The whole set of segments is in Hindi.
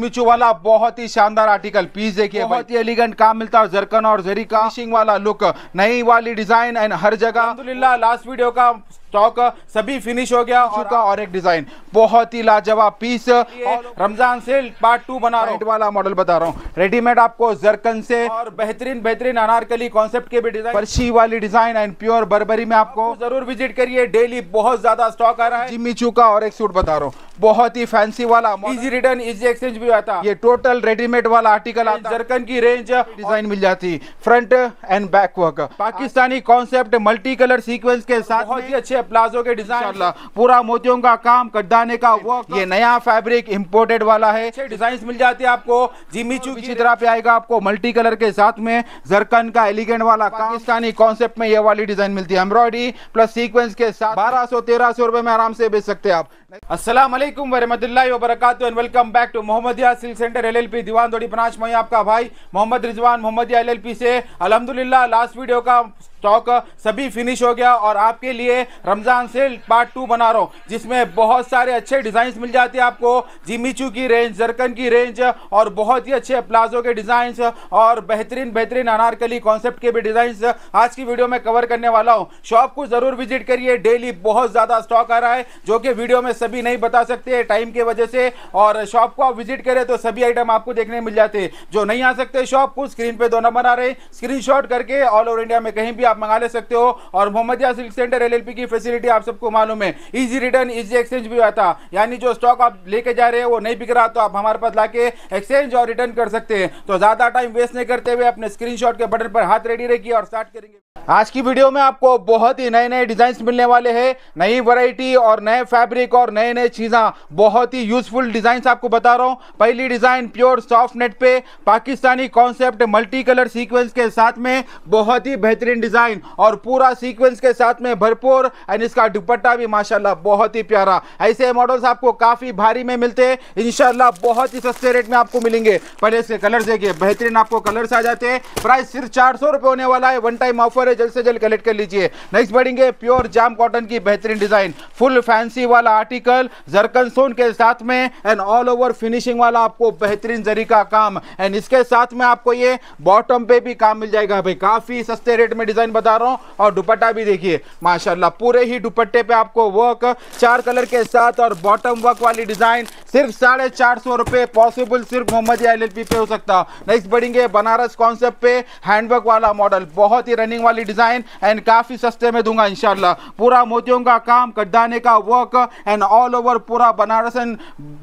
मिचू वाला बहुत ही शानदार आर्टिकल पीस देखिए बहुत ही एलिगेंट काम मिलता है जरकन और जरी का वाला लुक नई वाली डिजाइन एंड हर जगह लास्ट वीडियो का स्टॉक सभी फिनिश हो गया चुका और एक डिजाइन बहुत ही लाजवाब piece Ramzan sale part two बना रहा वाला मॉडल बता रहा हूँ रेडीमेड आपको जरकन से और बेहतरीन बेहतरीन अनारकली कॉन्सेप्ट के भी डिजाइन पर्शी वाली डिजाइन एंड प्योर बर्बरी में आपको जरूर विजिट करिए डेली बहुत ज्यादा स्टॉक आ रहा है जिम्मी चूका और एक सूट बता रहा हूँ बहुत ही फैंसी वाला इजी रिटर्न इजी एक्सचेंज भी आता ये टोटल रेडीमेड वाला आर्टिकल आता जरकन की रेंज डिजाइन मिल जाती front and back work Pakistani concept multi colour sequence के साथ बहुत ही अच्छे प्लाजो के डिजाइन पूरा मोतियों का काम कटाने का वो ये नया फैब्रिक इम्पोर्टेड वाला है डिजाइन मिल जाती है आपको जिमी चू की तरह पे आएगा आपको मल्टी कलर के साथ में जरकन का एलिगेंट वाला पाकिस्तानी कॉन्सेप्ट में ये वाली डिजाइन मिलती है एम्ब्रॉयडरी प्लस सीक्वेंस के साथ बारह सौ तेरह सौ रुपए में आराम से बेच सकते हैं आप असलम वरहमदिल्ला वरकत welcome back to Mohammadia silk centre L L P दीवान दौड़ी पनाच मई आपका भाई Mohammad Rizwan Mohammadia L L P से अलहमदिल्ला लास्ट वीडियो का स्टॉक सभी फिनिश हो गया और आपके लिए रमज़ान सेल पार्ट टू बना रहा हूँ जिसमें बहुत सारे अच्छे डिजाइन मिल जाते हैं आपको जिमीचू की रेंज जरकन की रेंज और बहुत ही अच्छे प्लाजो के डिज़ाइंस और बेहतरीन बेहतरीन अनारकली कॉन्सेप्ट के भी डिज़ाइंस आज की वीडियो में कवर करने वाला हूँ शॉप को ज़रूर विजिट करिए डेली बहुत ज़्यादा स्टॉक आ रहा है जो कि वीडियो में सभी नहीं बता सकते टाइम की वजह से और शॉप को आप विजिट करें तो सभी आइटम आपको देखने मिल जाते हैं जो नहीं आ सकते शॉप को स्क्रीन पर दो नंबर आ रहे स्क्रीन करके ऑल ओवर इंडिया में कहीं भी आप आप मंगा ले सकते हो और मोहम्मदिया सिल्क सेंटर एल की फैसिलिटी आप सबको मालूम है इजी रिटर्न इजी एक्सचेंज भी आता यानी जो स्टॉक आप लेके जा रहे हैं वो नहीं बिक रहा तो आप हमारे पास लाके एक्सचेंज और रिटर्न कर सकते हैं तो ज़्यादा टाइम वेस्ट नहीं करते हुए अपने स्क्रीन के बटन पर हाथ रेडी रखिए और स्टार्ट करेंगे आज की वीडियो में आपको बहुत ही नए नए डिजाइन मिलने वाले हैं नई वैरायटी और नए फैब्रिक और नए नए चीजा बहुत ही यूजफुल डिजाइन आपको बता रहा हूँ पहली डिज़ाइन प्योर सॉफ्ट नेट पे Pakistani concept multi colour sequence के साथ में बहुत ही बेहतरीन डिज़ाइन डिजाइन और पूरा सीक्वेंस के साथ में भरपूर एंड इसका दुपट्टा भी माशाल्लाह बहुत ही प्यारा ऐसे मॉडल्स आपको काफ़ी भारी में मिलते हैं इनशाला बहुत ही सस्ते रेट में आपको मिलेंगे पहले इसके कलर देखिए बेहतरीन आपको कलर्स आ जाते हैं प्राइस सिर्फ चार सौ होने वाला है वन टाइम ऑफर है जल्द से जल्द कलेक्ट कर लीजिए नेक्स्ट बढ़ेंगे प्योर जाम कॉटन की बेहतरीन डिजाइन फुल फैंसी वाला आर्टिकल जरकन सोन के साथ में एंड ऑल ओवर फिनिशिंग वाला आपको बेहतरीन जरी का काम एंड इसके साथ में आपको ये बॉटम पे भी काम मिल जाएगा भाई काफी सस्ते रेट में डिजाइन डिजाइन बता रहा हूँ और दुपट्टा भी देखिए माशाल्लाह पूरे ही दुपट्टे पे आपको वर्क चार कलर के साथ और बॉटम वर्क वाली डिजाइन सिर्फ साढ़े चार सौ रुपये पॉसिबल सिर्फ मोहम्मद एल एल पे हो सकता है नेक्स्ट बढ़ेंगे बनारस कॉन्सेप्ट पे हैंडवर्क वाला मॉडल बहुत ही रनिंग वाली डिजाइन एंड काफी सस्ते में दूंगा इनशाला पूरा मोतियों का काम कटाने का वर्क एंड ऑल ओवर पूरा बनारस एंड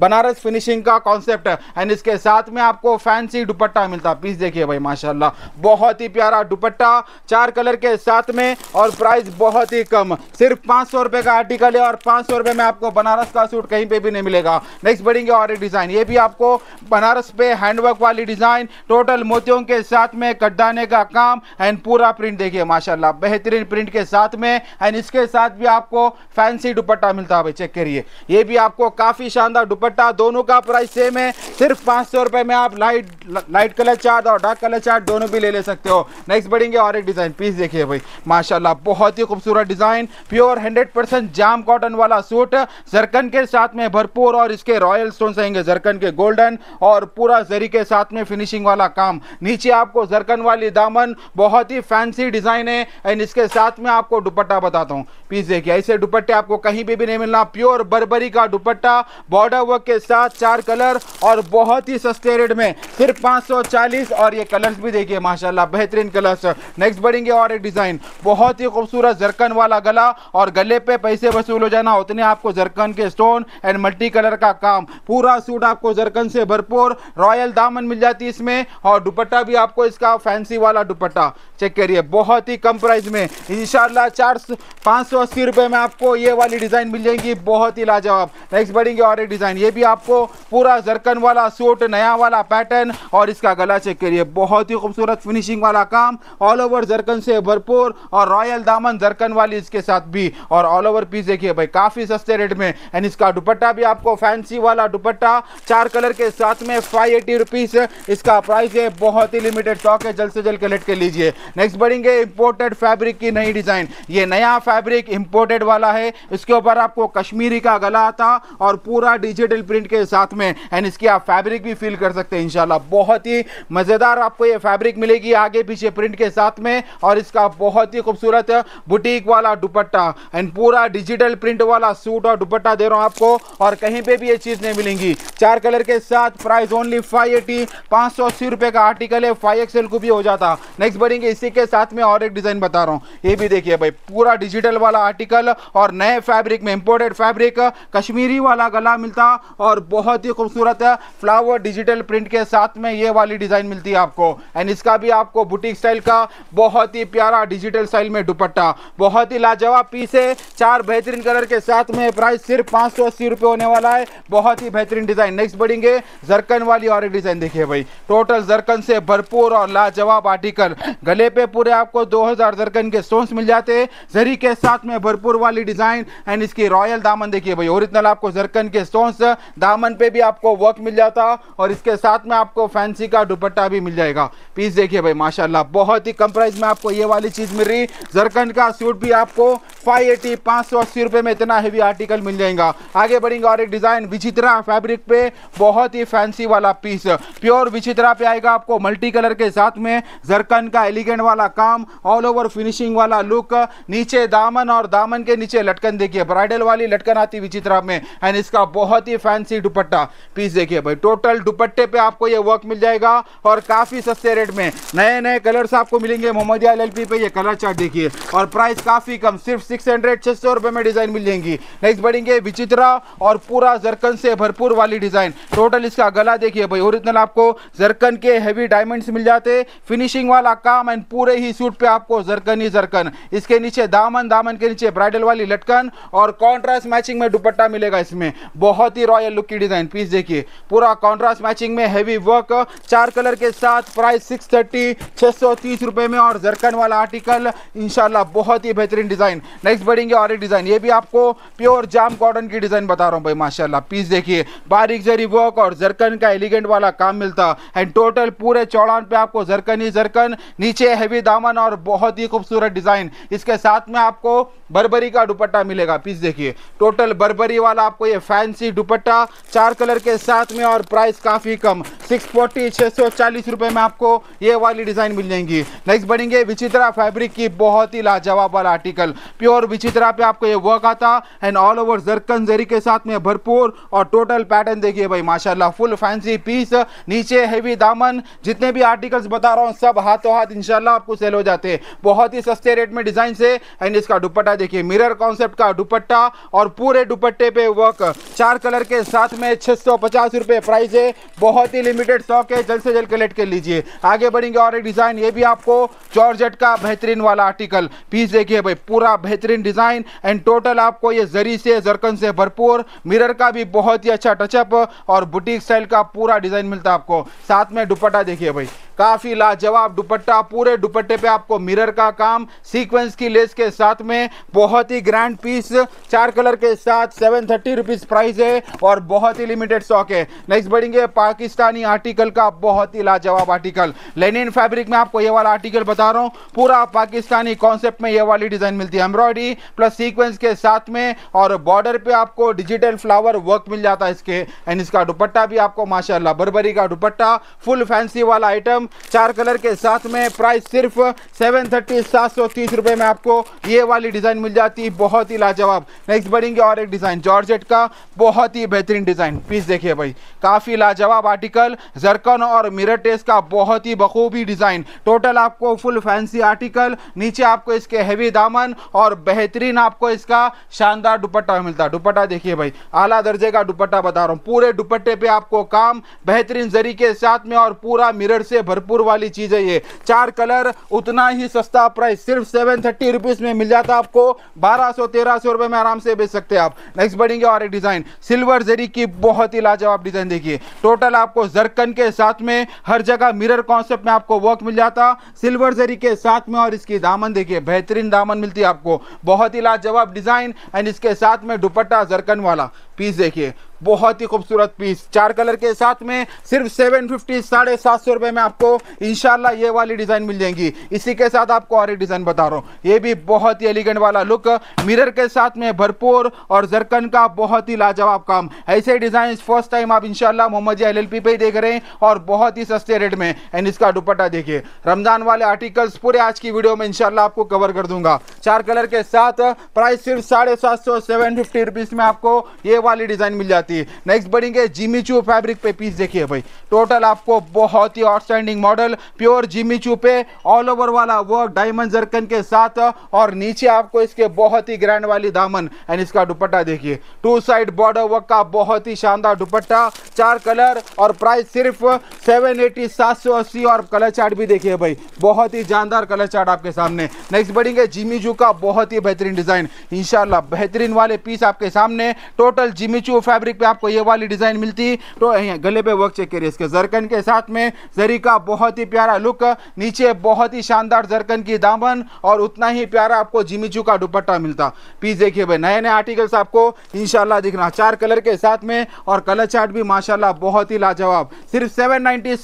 बनारस फिनिशिंग का कॉन्सेप्ट एंड इसके साथ में आपको फैंसी दुपट्टा मिलता पीस देखिए भाई माशाला बहुत ही प्यारा दुपट्टा चार कलर कलर के साथ में और प्राइस बहुत ही कम सिर्फ पाँच सौ रुपये का आर्टिकल है और पाँच सौ रुपये में आपको बनारस का सूट कहीं पे भी नहीं मिलेगा नेक्स्ट बढ़ेंगे और डिज़ाइन ये भी आपको बनारस पे हैंडवर्क वाली डिज़ाइन टोटल मोतियों के साथ में कटदाने का काम एंड पूरा प्रिंट देखिए माशाला बेहतरीन प्रिंट के साथ में एंड इसके साथ भी आपको फैंसी दुपट्टा मिलता है भाई चेक करिए ये भी आपको काफ़ी शानदार दुपट्टा दोनों का प्राइस सेम है सिर्फ पाँच सौ रुपये में आप लाइट लाइट कलर चार्ट और डार्क कलर चार्ट दोनों भी ले ले सकते हो नेक्स्ट बढ़ेंगे और एक डिज़ाइन पीस देखिए भाई माशाल्लाह बहुत ही खूबसूरत डिज़ाइन प्योर 100 परसेंट जाम कॉटन वाला सूट जरकन के साथ में भरपूर और इसके रॉयल स्टोन आएंगे जरकन के गोल्डन और पूरा जरी के साथ में फिनिशिंग वाला काम नीचे आपको जरकन वाली दामन बहुत ही फैंसी डिज़ाइन है एंड इसके साथ में आपको दुपट्टा बताता हूँ पीस देखिए ऐसे दुपट्टे आपको कहीं भी नहीं मिलना प्योर बरबरी का दुपट्टा बॉर्डर वर्क के साथ चार कलर और बहुत ही सस्ते रेट में सिर्फ 540 और ये कलर्स भी देखिए माशाला बेहतरीन कलर्स नेक्स्ट बढ़ेंगे और मुबारक डिज़ाइन बहुत ही खूबसूरत जरकन वाला गला और गले पे पैसे वसूल हो जाना उतने आपको जरकन के स्टोन एंड मल्टी कलर का काम पूरा सूट आपको जरकन से भरपूर रॉयल दामन मिल जाती है इसमें और दुपट्टा भी आपको इसका फैंसी वाला दुपट्टा चेक करिए बहुत ही कम प्राइस में इन चार पाँच सौ अस्सी रुपये में आपको ये वाली डिज़ाइन मिल जाएगी बहुत ही लाजवाब नेक्स्ट बढ़ेंगे और एक डिज़ाइन ये भी आपको पूरा जरकन वाला सूट नया वाला पैटर्न और इसका गला चेक करिए बहुत ही खूबसूरत फिनिशिंग वाला काम ऑल ओवर जरकन से भरपूर और रॉयल दामन जरकन वाली इसके साथ भी और ऑल ओवर पीस देखिए भाई काफ़ी सस्ते रेट में एंड इसका दुपट्टा भी आपको फैंसी वाला दुपट्टा चार कलर के साथ में फाइव एटी रुपीज़ इसका प्राइस है बहुत ही लिमिटेड स्टॉक है जल्द से जल्द कलेक्ट कर लीजिए नेक्स्ट बढ़ेंगे इम्पोर्टेड फैब्रिक की नई डिज़ाइन ये नया फैब्रिक इम्पोर्टेड वाला है इसके ऊपर आपको कश्मीरी का गला आता और पूरा डिजिटल प्रिंट के साथ में एंड इसकी आप फैब्रिक भी फील कर सकते हैं इंशाल्लाह बहुत ही मज़ेदार आपको ये फैब्रिक मिलेगी आगे पीछे प्रिंट के साथ में और इस इसका बहुत ही खूबसूरत बुटीक वाला दुपट्टा एंड पूरा डिजिटल प्रिंट वाला सूट और दुपट्टा दे रहा हूँ आपको और कहीं पे भी ये चीज़ नहीं मिलेंगी चार कलर के साथ प्राइस ओनली फाइव एटी पाँच सौ अस्सी रुपये का आर्टिकल है फाइव एक्सएल को भी हो जाता नेक्स्ट बढ़ेंगे इसी के साथ में और एक डिज़ाइन बता रहा हूँ ये भी देखिए भाई पूरा डिजिटल वाला आर्टिकल और नए फैब्रिक में इम्पोर्टेड फैब्रिक कश्मीरी वाला गला मिलता और बहुत ही खूबसूरत है फ्लावर डिजिटल प्रिंट के साथ में ये वाली डिज़ाइन मिलती है आपको एंड इसका भी आपको बुटीक स्टाइल का बहुत ही प्यार ग्यारह डिजिटल स्टाइल में दुपट्टा बहुत ही लाजवाब पीस है चार बेहतरीन कलर के साथ में प्राइस सिर्फ पाँच सौ अस्सी रुपये होने वाला है बहुत ही बेहतरीन डिज़ाइन नेक्स्ट बढ़ेंगे जरकन वाली और एक डिज़ाइन देखिए भाई टोटल जरकन से भरपूर और लाजवाब आर्टिकल गले पे पूरे आपको 2000 जरकन के स्टोन्स मिल जाते हैं जरी के साथ में भरपूर वाली डिज़ाइन एंड इसकी रॉयल दामन देखिए भाई ओरिजिनल आपको जरकन के स्टोन्स दामन पे भी आपको वर्क मिल जाता और इसके साथ में आपको फैंसी का दुपट्टा भी मिल जाएगा पीस देखिए भाई माशाला बहुत ही कम प्राइस में आपको ये वाली चीज़ मिल रही जरकन का सूट भी आपको 580 एटी पाँच सौ अस्सी रुपये में इतना हैवी आर्टिकल मिल जाएगा आगे बढ़ेंगे और एक डिज़ाइन विचित्रा फैब्रिक पे बहुत ही फैंसी वाला पीस प्योर विचित्रा पे आएगा आपको मल्टी कलर के साथ में जरकन का एलिगेंट वाला काम ऑल ओवर फिनिशिंग वाला लुक नीचे दामन और दामन के नीचे लटकन देखिए ब्राइडल वाली लटकन आती विचित्रा में एंड इसका बहुत ही फैंसी दुपट्टा पीस देखिए भाई टोटल दुपट्टे पे आपको ये वर्क मिल जाएगा और काफ़ी सस्ते रेट में नए नए कलर्स आपको मिलेंगे मोहम्मद एल पार्टी पे ये कलर चार्ट देखिए और प्राइस काफी कम सिर्फ सिक्स हंड्रेड छह सौ रुपए में डिजाइन मिल जाएंगी नेक्स्ट बढ़ेंगे विचित्रा और पूरा जरकन से भरपूर वाली डिजाइन टोटल इसका गला देखिए भाई ओरिजिनल आपको जरकन के हैवी डायमंड मिल जाते फिनिशिंग वाला काम एंड पूरे ही सूट पे आपको जरकन ही जरकन इसके नीचे दामन दामन के नीचे ब्राइडल वाली लटकन और कॉन्ट्रास्ट मैचिंग में दुपट्टा मिलेगा इसमें बहुत ही रॉयल लुक की डिजाइन पीस देखिए पूरा कॉन्ट्रास्ट मैचिंग में हैवी वर्क चार कलर के साथ प्राइस सिक्स थर्टी छह सौ तीस रुपए में और जरकन वाला आर्टिकल इनशाला बहुत ही बेहतरीन डिज़ाइन नेक्स्ट बढ़ेंगे और एक डिज़ाइन ये भी आपको प्योर जाम कॉटन की डिज़ाइन बता रहा हूँ भाई माशाला पीस देखिए बारीक जरी वर्क और जरकन का एलिगेंट वाला काम मिलता एंड टोटल पूरे चौड़ान पे आपको जरकन ही जरकन नीचे हैवी दामन और बहुत ही खूबसूरत डिज़ाइन इसके साथ में आपको बरबरी का दुपट्टा मिलेगा पीस देखिए टोटल बरबरी वाला आपको ये फैंसी दुपट्टा चार कलर के साथ में और प्राइस काफ़ी कम सिक्स फोर्टी छः सौ चालीस रुपये में आपको ये वाली डिज़ाइन मिल जाएंगी नेक्स्ट बढ़ेंगे विचित्र विचित्रा फैब्रिक की बहुत ही लाजवाब वाला आर्टिकल प्योर विचित्रा पे आपको ये वर्क आता एंड ऑल ओवर जरकन जरी के साथ में भरपूर और टोटल पैटर्न देखिए भाई माशाल्लाह फुल फैंसी पीस नीचे हैवी दामन जितने भी आर्टिकल्स बता रहा हूँ सब हाथों हाथ इनशाला आपको सेल हो जाते हैं बहुत ही सस्ते रेट में डिजाइन से एंड इसका दुपट्टा देखिए मिरर कॉन्सेप्ट का दुपट्टा और पूरे दुपट्टे पे वर्क चार कलर के साथ में छह प्राइस है बहुत ही लिमिटेड स्टॉक है जल्द से जल्द कलेक्ट कर लीजिए आगे बढ़ेंगे और एक डिजाइन ये भी आपको जॉर्जेट का बेहतरीन वाला आर्टिकल पीस देखिए भाई पूरा बेहतरीन डिज़ाइन एंड टोटल आपको ये जरी से जरकन से भरपूर मिरर का भी बहुत ही अच्छा टचअप और बुटीक स्टाइल का पूरा डिज़ाइन मिलता है आपको साथ में दुपट्टा देखिए भाई काफ़ी लाजवाब दुपट्टा पूरे दुपट्टे पे आपको मिरर का काम सीक्वेंस की लेस के साथ में बहुत ही ग्रैंड पीस चार कलर के साथ सेवन थर्टी रुपीज़ प्राइस है और बहुत ही लिमिटेड स्टॉक है नेक्स्ट बढ़ेंगे पाकिस्तानी आर्टिकल का बहुत ही लाजवाब आर्टिकल लेनिन फैब्रिक में आपको ये वाला आर्टिकल बता रहा हूँ पूरा पाकिस्तानी कॉन्सेप्ट में ये वाली डिज़ाइन मिलती है एम्ब्रॉयडरी प्लस सीक्वेंस के साथ में और बॉर्डर पे आपको डिजिटल फ्लावर वर्क मिल जाता है इसके एंड इसका दुपट्टा भी आपको माशाल्लाह बरबरी का दुपट्टा फुल फैंसी वाला आइटम चार कलर के साथ में प्राइस सिर्फ सेवन थर्टी सात सौ तीस रुपये में आपको ये वाली डिज़ाइन मिल जाती है बहुत ही लाजवाब नेक्स्ट बढ़ेंगे और एक डिज़ाइन जॉर्जेट का बहुत ही बेहतरीन डिज़ाइन पीस देखिए भाई काफ़ी लाजवाब आर्टिकल जरकन और मिरर टेस्ट का बहुत ही बखूबी डिज़ाइन टोटल आपको फुल फैंसी आर्टिकल नीचे आपको इसके हैवी दामन और बेहतरीन आपको इसका शानदार दुपट्टा मिलता है दुपट्टा देखिए भाई आला दर्जे का दुपट्टा बता रहा हूँ पूरे दुपट्टे पे आपको काम बेहतरीन जरी के साथ में और पूरा मिरर से भरपूर वाली चीज़ है ये चार कलर उतना ही सस्ता प्राइस सिर्फ सेवन थर्टी में मिल जाता आपको बारह सौ तेरह सौ रुपये में आराम से बेच सकते हैं आप नेक्स्ट बढ़ेंगे और एक डिज़ाइन सिल्वर जरी की बहुत ही लाजवाब डिज़ाइन देखिए टोटल आपको जरकन के साथ में हर जगह मिरर कॉन्सेप्ट में आपको वर्क मिल जाता सिल्वर जरी के साथ साथ में और इसकी दामन देखिए बेहतरीन दामन मिलती है आपको बहुत ही लाजवाब डिज़ाइन एंड इसके साथ में दुपट्टा जरकन वाला पीस देखिए बहुत ही खूबसूरत पीस चार कलर के साथ में सिर्फ सेवन फिफ्टी साढ़े सात सौ रुपये में आपको इनशाला ये वाली डिज़ाइन मिल जाएंगी इसी के साथ आपको और एक डिज़ाइन बता रहा हूँ ये भी बहुत ही एलिगेंट वाला लुक मिरर के साथ में भरपूर और जरकन का बहुत ही लाजवाब काम ऐसे डिज़ाइन फर्स्ट टाइम आप इनशाला मोहम्मद एल एल पी पे ही देख रहे हैं और बहुत ही सस्ते रेट में एंड इसका दुपट्टा देखिए रमजान वाले आर्टिकल्स पूरे आज की वीडियो में इनशाला आपको कवर कर दूंगा चार कलर के साथ प्राइस सिर्फ साढ़े सात सौ सेवन फिफ्टी रुपीज़ में आपको ये वाली डिज़ाइन मिल जाती है जाती है नेक्स्ट बढ़ेंगे जिमी चू फैब्रिक पे पीस देखिए भाई टोटल आपको बहुत ही outstanding model pure Jimmy Choo पे ऑल ओवर वाला वर्क डायमंड जरकन के साथ और नीचे आपको इसके बहुत ही ग्रैंड वाली दामन एंड इसका दुपट्टा देखिए टू साइड बॉर्डर वर्क का बहुत ही शानदार दुपट्टा चार कलर और प्राइस सिर्फ सेवन एटी सात सौ अस्सी और कलर चार्ट भी देखिए भाई बहुत ही जानदार कलर चार्ट आपके सामने नेक्स्ट बढ़ेंगे जिमी चू का बहुत ही बेहतरीन डिजाइन इंशाल्लाह बेहतरीन वाले पीस आपके सामने टोटल जिमी चू फैब्रिक पे आपको ये वाली डिज़ाइन मिलती तो गले पे वर्क चेक करिए इसके जरकन के साथ में जरी का बहुत ही प्यारा लुक नीचे बहुत ही शानदार जरकन की दामन और उतना ही प्यारा आपको जिमीचू का दुपट्टा मिलता पीस देखिए भाई नए नए आर्टिकल्स आपको इनशाला दिखना चार कलर के साथ में और कलर चार्ट भी माशाला बहुत ही लाजवाब सिर्फ सेवन नाइन्टी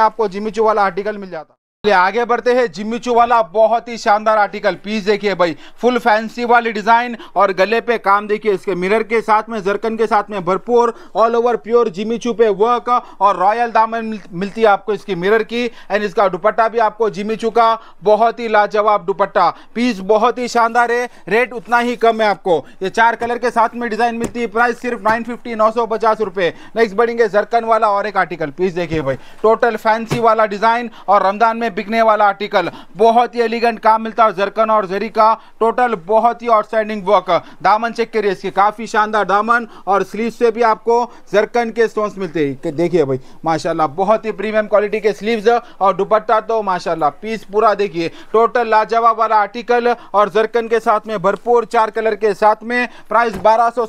में आपको जिमीचू वाला आर्टिकल मिल जाता आगे बढ़ते हैं जिम्मी चू वाला बहुत ही शानदार आर्टिकल पीस देखिए भाई फुल फैंसी वाली डिजाइन और गले पे काम देखिए इसके मिरर के साथ में जरकन के साथ में भरपूर ऑल ओवर प्योर जिम्मी चू पे वर्क और रॉयल दामन मिलती है आपको इसकी मिरर की एंड इसका दुपट्टा भी आपको जिम्मी चू का बहुत ही लाजवाब दुपट्टा पीस बहुत ही शानदार है रेट उतना ही कम है आपको ये चार कलर के साथ में डिजाइन मिलती है प्राइस सिर्फ नाइन फिफ्टी नौ सौ पचास रुपये नेक्स्ट बढ़ेंगे जरकन वाला और एक आर्टिकल पीस देखिए भाई टोटल फैंसी वाला डिजाइन और रमजान में बिकने वाला आर्टिकल बहुत ही एलिगेंट काम मिलता है जरकन और जरी का टोटल बहुत ही आउटस्टैंडिंग वर्क दामन चेक करिए इसके काफ़ी शानदार दामन और स्लीव से भी आपको जरकन के स्टोन्स मिलते हैं देखिए भाई माशाल्लाह बहुत ही प्रीमियम क्वालिटी के स्लीव्स और दुपट्टा तो माशाल्लाह पीस पूरा देखिए टोटल लाजवाब वाला आर्टिकल और जरकन के साथ में भरपूर चार कलर के साथ में प्राइस बारह सौ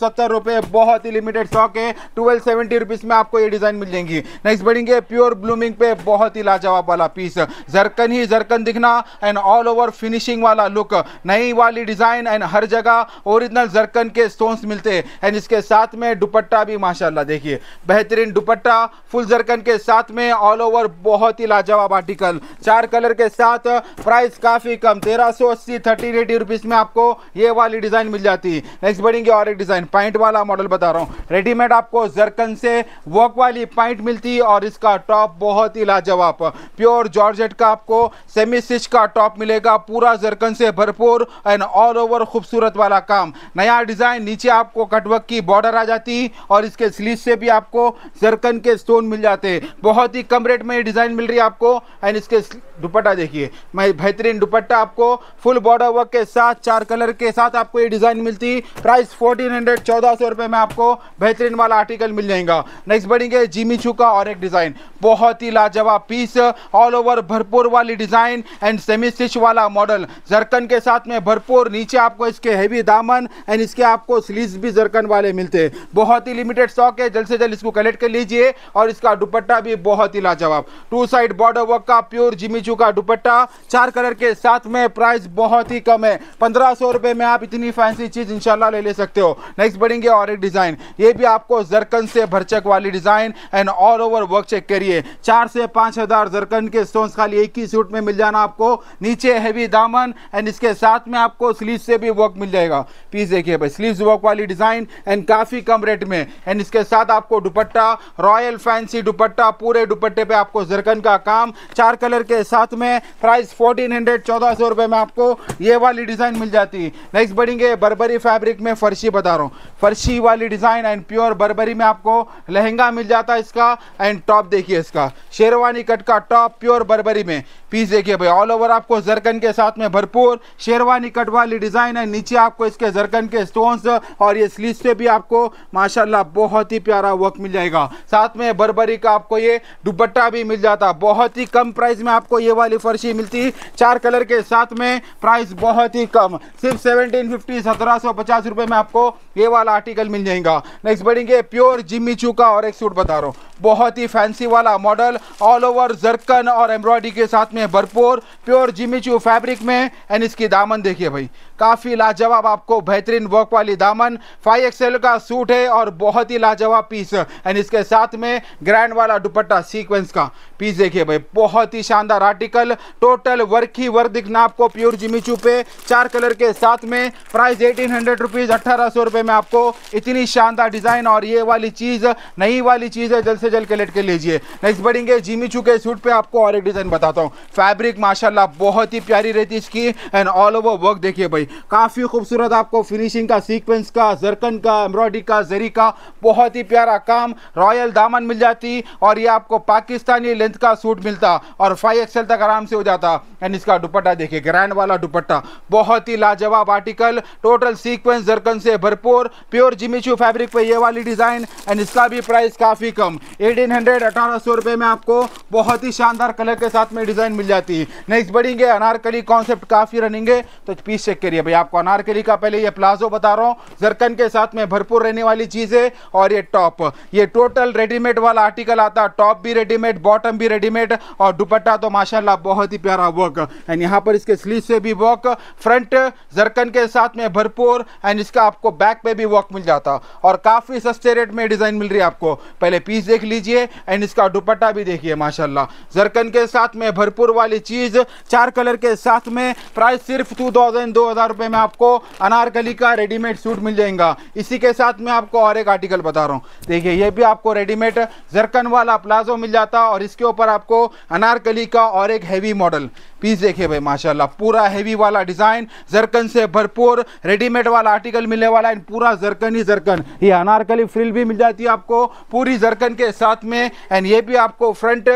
बहुत ही लिमिटेड स्टॉक है ट्वेल्व सेवेंटी में आपको ये डिज़ाइन मिल जाएंगी नेक्स्ट बढ़ेंगे प्योर ब्लूमिंग पे बहुत ही लाजवाब वाला पीस जरकन ही जरकन दिखना एंड ऑल ओवर फिनिशिंग वाला लुक नई वाली डिज़ाइन एंड हर जगह ओरिजिनल जरकन के स्टोन्स मिलते हैं एंड इसके साथ में दुपट्टा भी माशाल्लाह देखिए बेहतरीन दुपट्टा फुल जरकन के साथ में ऑल ओवर बहुत ही लाजवाब आर्टिकल चार कलर के साथ प्राइस काफ़ी कम तेरह सौ अस्सी थर्टीन एटी रुपीज़ में आपको ये वाली डिज़ाइन मिल जाती है नेक्स्ट बढ़ेंगे और एक डिज़ाइन पॉइंट वाला मॉडल बता रहा हूँ रेडीमेड आपको जरकन से वर्क वाली पॉइंट मिलती है और इसका टॉप बहुत ही लाजवाब प्योर जॉर्जेट का आपको सेमी स्टिच का टॉप मिलेगा पूरा जरकन से भरपूर एंड ऑल ओवर खूबसूरत वाला काम नया डिज़ाइन नीचे आपको कटवक की बॉर्डर आ जाती और इसके स्लीव से भी आपको जरकन के स्टोन मिल जाते बहुत ही कम रेट में डिज़ाइन मिल रही है आपको एंड इसके दुपट्टा देखिए मैं बेहतरीन दुपट्टा आपको फुल बॉर्डर वर्क के साथ चार कलर के साथ आपको ये डिज़ाइन मिलती प्राइस फोर्टीन हंड्रेड चौदह सौ रुपये में आपको बेहतरीन वाला आर्टिकल मिल जाएगा नेक्स्ट बढ़ेंगे जिमी छू का और एक डिज़ाइन बहुत ही लाजवाब पीस ऑल ओवर भरपूर भरपूर वाली डिज़ाइन एंड सेमी स्टिच वाला मॉडल जरकन के साथ में भरपूर नीचे आपको इसके हैवी दामन एंड इसके आपको स्लीव भी जरकन वाले मिलते हैं बहुत ही लिमिटेड स्टॉक है जल्द से जल्द इसको कलेक्ट कर लीजिए और इसका दुपट्टा भी बहुत ही लाजवाब टू साइड बॉर्डर वर्क का प्योर जिमीचू का दुपट्टा चार कलर के साथ में प्राइस बहुत ही कम है पंद्रह सौ रुपये में आप इतनी फैंसी चीज़ इंशाला ले ले सकते हो नेक्स्ट बढ़ेंगे और एक डिज़ाइन ये भी आपको जरकन से भरचक वाली design and all over work check करिए चार से पांच हज़ार जरकन के स्टोन खाली एक ही सूट में मिल जाना आपको नीचे हैवी दामन एंड इसके साथ में आपको स्लीव से भी वर्क मिल जाएगा पीस देखिए भाई स्लीव वर्क वाली डिज़ाइन एंड काफ़ी कम रेट में एंड इसके साथ आपको दुपट्टा रॉयल फैंसी दुपट्टा पूरे दुपट्टे पे आपको जरकन का काम चार कलर के साथ में प्राइस फोर्टीन हंड्रेड चौदह सौ रुपए में आपको ये वाली डिज़ाइन मिल जाती है नेक्स्ट बढ़ेंगे बर्बरी फैब्रिक में फर्शी बता रहा हूँ फर्शी वाली डिज़ाइन एंड प्योर बर्बरी में आपको लहंगा मिल जाता है इसका एंड टॉप देखिए इसका शेरवानी कट का top pure Burberry Amen piece देखिए भाई ऑल ओवर आपको जरकन के साथ में भरपूर शेरवानी कट वाली डिज़ाइन है नीचे आपको इसके जरकन के स्टोन्स और ये स्लीव से भी आपको माशाल्लाह बहुत ही प्यारा वर्क मिल जाएगा साथ में बरबरी का आपको ये दुपट्टा भी मिल जाता बहुत ही कम प्राइस में आपको ये वाली फर्शी मिलती चार कलर के साथ में प्राइस बहुत ही कम सिर्फ सेवनटीन फिफ्टी सत्रह सौ पचास रुपये में आपको ये वाला आर्टिकल मिल जाएगा नेक्स्ट बढ़ेंगे प्योर जिम्मी चूका और एक सूट बता रहा हूँ बहुत ही फैंसी वाला मॉडल ऑल ओवर जरकन और एम्ब्रॉयडरी के साथ में भरपूर प्योर जिमीचू फैब्रिक में एंड इसकी दामन देखिए भाई काफ़ी लाजवाब आपको बेहतरीन वर्क वाली दामन फाइव एक्सएल का सूट है और बहुत ही लाजवाब पीस एंड इसके साथ में ग्रैंड वाला दुपट्टा सीक्वेंस का पीस देखिए भाई बहुत ही शानदार आर्टिकल टोटल वर्क ही वर्क दिखना आपको प्योर जिमी पे चार कलर के साथ में प्राइस एटीन हंड्रेड रुपीज़ अट्ठारह सौ रुपये में आपको इतनी शानदार डिज़ाइन और ये वाली चीज़ नई वाली चीज़ है जल्द से जल्द कलेक्ट कर लीजिए नेक्स्ट बढ़ेंगे जिमीचू के सूट पर आपको और एक डिज़ाइन बताता हूँ फैब्रिक माशाला बहुत ही प्यारी रहती है इसकी एंड ऑल ओवर वर्क देखिए भाई काफ़ी खूबसूरत आपको फिनिशिंग का सीक्वेंस का जरकन का एम्ब्रॉयडरी का जरी का बहुत ही प्यारा काम रॉयल दामन मिल जाती और ये आपको पाकिस्तानी लेंथ का सूट मिलता और फाइव एक्सएल तक आराम से हो जाता एंड इसका दुपट्टा देखिए ग्रैंड वाला दुपट्टा बहुत ही लाजवाब आर्टिकल टोटल सीक्वेंस जरकन से भरपूर प्योर जिमीचू फैब्रिक पे ये वाली डिज़ाइन एंड इसका भी प्राइस काफ़ी कम एटीन हंड्रेड अठारह सौ रुपये में आपको बहुत ही शानदार कलर के साथ में डिज़ाइन मिल जाती है नेक्स्ट बढ़ेंगे अनारकली कॉन्सेप्ट काफ़ी रनिंग है तो पीस चेक करिए भाई आपको अनारकली का पहले ये प्लाजो बता रहा हूँ जरकन के साथ में भरपूर रहने वाली चीज़ है और ये टॉप ये टोटल रेडीमेड वाला आर्टिकल आता टॉप भी रेडीमेड बॉटम भी रेडीमेड और दुपट्टा तो माशाल्लाह बहुत ही प्यारा वर्क एंड यहाँ पर इसके स्लीव से भी वर्क फ्रंट जरकन के साथ में भरपूर एंड इसका आपको बैक पे भी वर्क मिल जाता और काफ़ी सस्ते रेट में डिज़ाइन मिल रही है आपको पहले पीस देख लीजिए एंड इसका दुपट्टा भी देखिए माशाला जरकन के साथ में भरपूर वाली चीज़ चार कलर के साथ में प्राइस सिर्फ टू थाउजेंड दो में आपको अनारकली का रेडीमेड सूट मिल जाएगा इसी के साथ में आपको और एक आर्टिकल बता रहा हूँ देखिए ये भी आपको रेडीमेड जरकन वाला प्लाजो मिल जाता और इसके ऊपर आपको अनारकली का और एक हैवी मॉडल पीस देखिए भाई माशाल्लाह पूरा हैवी वाला डिज़ाइन जरकन से भरपूर रेडीमेड वाला आर्टिकल मिलने वाला है पूरा जरकन ही जरकन ये अनारकली फ्रिल भी मिल जाती है आपको पूरी जरकन के साथ में एंड ये भी आपको फ्रंट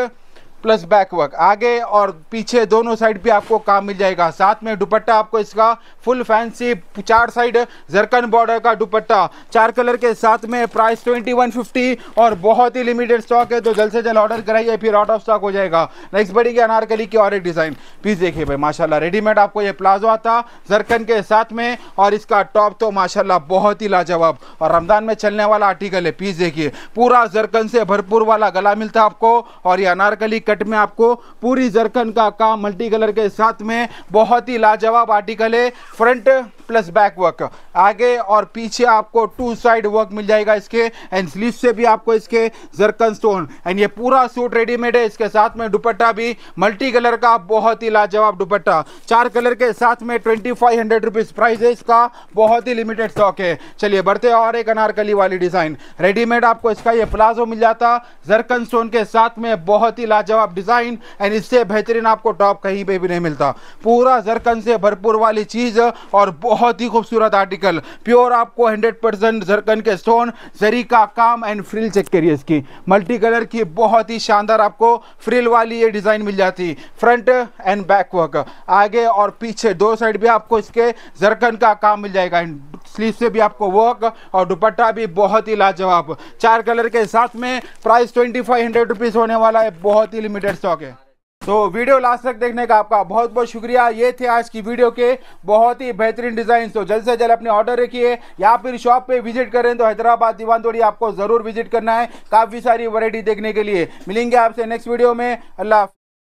प्लस बैकवर्क आगे और पीछे दोनों साइड भी आपको काम मिल जाएगा साथ में दुपट्टा आपको इसका फुल फैंसी चार साइड जरकन बॉर्डर का दुपट्टा चार कलर के साथ में प्राइस ट्वेंटी वन फिफ्टी और बहुत ही लिमिटेड स्टॉक है तो जल्द से जल्द ऑर्डर कराइए फिर आउट ऑफ स्टॉक हो जाएगा नेक्स्ट बढ़ेगी अनारकली की और एक डिज़ाइन पीस देखिए भाई माशाला रेडीमेड आपको ये प्लाजो आता जरकन के साथ में और इसका टॉप तो माशाला बहुत ही लाजवाब और रमज़ान में चलने वाला आर्टिकल है पीस देखिए पूरा जरकन से भरपूर वाला गला मिलता आपको और ये अनारकली कट में आपको पूरी जरकन का काम मल्टी कलर के साथ में बहुत ही लाजवाब आर्टिकल है फ्रंट प्लस बैक वर्क आगे और पीछे आपको टू साइड वर्क मिल जाएगा इसके एंड स्लीव से भी आपको इसके जरकन स्टोन एंड ये पूरा सूट रेडीमेड है इसके साथ में दुपट्टा भी मल्टी कलर का बहुत ही लाजवाब दुपट्टा चार कलर के साथ में twenty five hundred rupees price है इसका बहुत ही लिमिटेड स्टॉक है चलिए बढ़ते और एक अनारकली वाली डिज़ाइन रेडीमेड आपको इसका ये प्लाजो मिल जाता जरकन स्टोन के साथ में बहुत ही लाजवाब डिज़ाइन एंड इससे बेहतरीन आपको टॉप कहीं पर भी नहीं मिलता पूरा जरकन से भरपूर वाली चीज़ और बहुत बहुत ही खूबसूरत आर्टिकल प्योर आपको 100 परसेंट जरकन के स्टोन जरी का काम एंड फ्रिल चेक करिए इसकी मल्टी कलर की बहुत ही शानदार आपको फ्रिल वाली ये डिज़ाइन मिल जाती फ्रंट एंड बैक वर्क आगे और पीछे दो साइड भी आपको इसके जरकन का काम मिल जाएगा स्लीव से भी आपको वर्क और दुपट्टा भी बहुत ही लाजवाब चार कलर के साथ में price twenty five hundred rupees होने वाला है बहुत ही लिमिटेड स्टॉक है तो वीडियो लास्ट तक देखने का आपका बहुत बहुत शुक्रिया ये थे आज की वीडियो के बहुत ही बेहतरीन डिज़ाइन तो जल्द से जल्द अपने ऑर्डर रखिए या फिर शॉप पे विजिट करें तो हैदराबाद दीवान तोड़ी आपको ज़रूर विजिट करना है काफ़ी सारी वैरायटी देखने के लिए मिलेंगे आपसे नेक्स्ट वीडियो में अल्लाह